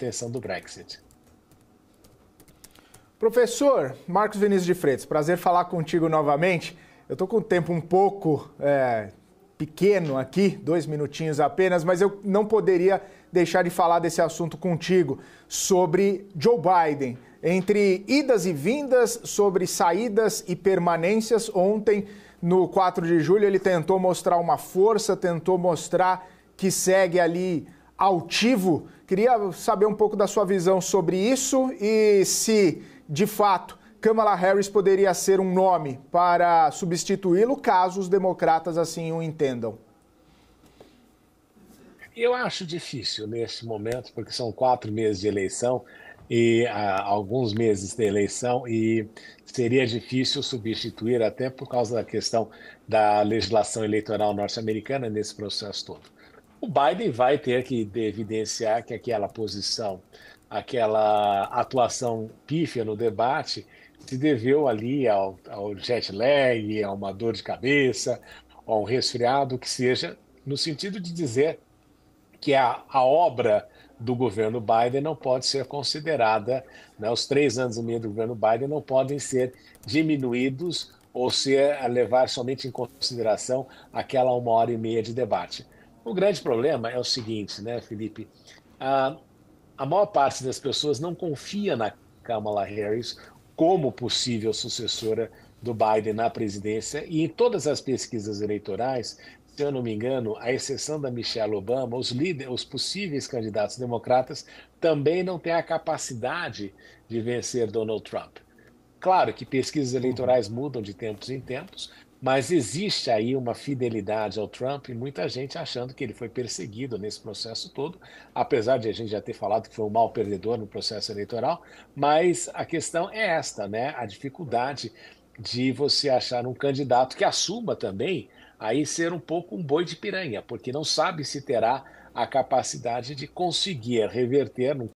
proteção do Brexit. Professor Marcos Vinícius de Freitas, prazer falar contigo novamente. Eu estou com o tempo um pouco é, pequeno aqui, dois minutinhos apenas, mas eu não poderia deixar de falar desse assunto contigo sobre Joe Biden. Entre idas e vindas, sobre saídas e permanências, ontem, no 4 de julho, ele tentou mostrar uma força, tentou mostrar que segue ali altivo. Queria saber um pouco da sua visão sobre isso e se, de fato, Kamala Harris poderia ser um nome para substituí-lo, caso os democratas assim o entendam. Eu acho difícil neste momento, porque são quatro meses de eleição e ah, alguns meses de eleição e seria difícil substituir até por causa da questão da legislação eleitoral norte-americana nesse processo todo o Biden vai ter que evidenciar que aquela posição, aquela atuação pífia no debate se deveu ali ao, ao jet lag, a uma dor de cabeça, a um resfriado, que seja, no sentido de dizer que a, a obra do governo Biden não pode ser considerada, né, os três anos e meio do governo Biden não podem ser diminuídos ou ser eh, levar somente em consideração aquela uma hora e meia de debate. O grande problema é o seguinte, né, Felipe? A, a maior parte das pessoas não confia na Kamala Harris como possível sucessora do Biden na presidência e em todas as pesquisas eleitorais, se eu não me engano, à exceção da Michelle Obama, os líderes, os possíveis candidatos democratas também não têm a capacidade de vencer Donald Trump. Claro que pesquisas uhum. eleitorais mudam de tempos em tempos, mas existe aí uma fidelidade ao Trump e muita gente achando que ele foi perseguido nesse processo todo, apesar de a gente já ter falado que foi um mal perdedor no processo eleitoral. Mas a questão é esta, né? A dificuldade de você achar um candidato que assuma também aí ser um pouco um boi de piranha, porque não sabe se terá a capacidade de conseguir reverter num